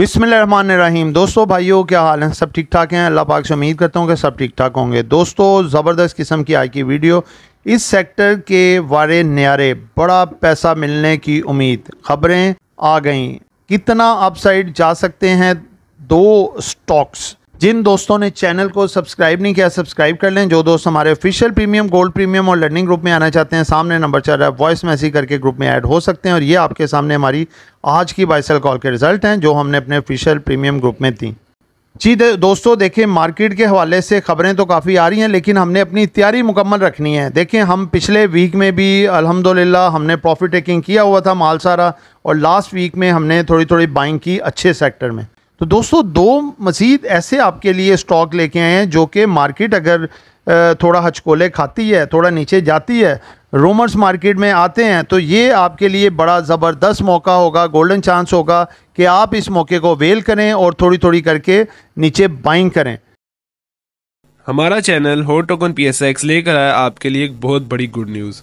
बिसमान दोस्तों भाइयों क्या हाल है सब ठीक ठाक हैं अल्लाह पाक से उम्मीद करता हूँ कि सब ठीक ठाक होंगे दोस्तों ज़बरदस्त किस्म की आज की वीडियो इस सेक्टर के वारे न्यारे बड़ा पैसा मिलने की उम्मीद खबरें आ गई कितना अपसाइड जा सकते हैं दो स्टॉक्स जिन दोस्तों ने चैनल को सब्सक्राइब नहीं किया सब्सक्राइब कर लें जो दोस्त हमारे ऑफिशियल प्रीमियम गोल्ड प्रीमियम और लर्निंग ग्रुप में आना चाहते हैं सामने नंबर चल रहा है वॉइस मैसेज करके ग्रुप में ऐड हो सकते हैं और ये आपके सामने हमारी आज की बाइसल कॉल के रिजल्ट हैं जो हमने अपने ऑफिशियल प्रीमियम ग्रुप में दी जी दे, दोस्तों देखिए मार्केट के हवाले से खबरें तो काफ़ी आ रही हैं लेकिन हमने अपनी तैयारी मुकम्मल रखनी है देखें हम पिछले वीक में भी अल्हम्दुलिल्लाह हमने प्रॉफिट टेकिंग किया हुआ था माल सारा और लास्ट वीक में हमने थोड़ी थोड़ी बाइंग की अच्छे सेक्टर में तो दोस्तों दो मज़ीद ऐसे आपके लिए स्टॉक लेके आए हैं जो कि मार्केट अगर थोड़ा हचकोले खाती है थोड़ा नीचे जाती है रोमर्स मार्केट में आते हैं तो ये आपके लिए बड़ा ज़बरदस्त मौका होगा गोल्डन चांस होगा कि आप इस मौके को वेल करें और थोड़ी थोड़ी करके नीचे बाइंग करें हमारा चैनल हो टोकन पी लेकर आया आपके लिए एक बहुत बड़ी गुड न्यूज़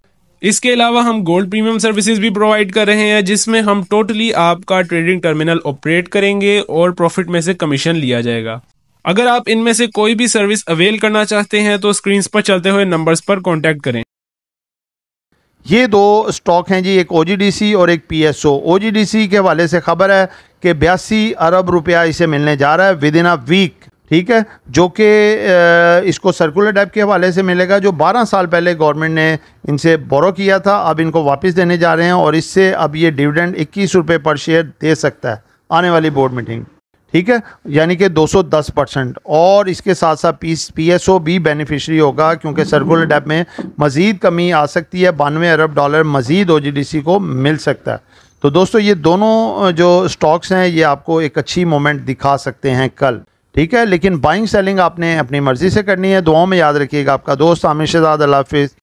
इसके अलावा हम गोल्ड प्रीमियम सर्विसेज भी प्रोवाइड कर रहे हैं जिसमें हम टोटली आपका ट्रेडिंग टर्मिनल ऑपरेट करेंगे और प्रॉफिट में से कमीशन लिया जाएगा अगर आप इनमें से कोई भी सर्विस अवेल करना चाहते हैं तो स्क्रीन पर चलते हुए नंबर्स पर कॉन्टैक्ट करें ये दो स्टॉक हैं जी एक ओ और एक पी एस के हवाले से खबर है कि बयासी अरब रुपया इसे मिलने जा रहा है विद इन अ वीक ठीक है जो कि इसको सर्कुलर टाइप के हवाले से मिलेगा जो 12 साल पहले गवर्नमेंट ने इनसे बोरो किया था अब इनको वापस देने जा रहे हैं और इससे अब ये डिविडेंड इक्कीस रुपये पर शेयर दे सकता है आने वाली बोर्ड मीटिंग ठीक है यानी कि 210 परसेंट और इसके साथ साथ पी पी एस ओ भी बेनिफिशरी होगा क्योंकि सर्कुलर डैप में मज़ीद कमी आ सकती है बानवे अरब डॉलर मज़ीद ओ जी डी सी को मिल सकता है तो दोस्तों ये दोनों जो स्टॉक्स हैं ये आपको एक अच्छी मोमेंट दिखा सकते हैं कल ठीक है लेकिन बाइंग सेलिंग आपने अपनी मर्ज़ी से करनी है दुआओं में याद रखिएगा आपका दोस्त आमिर शहजाद हाफिज़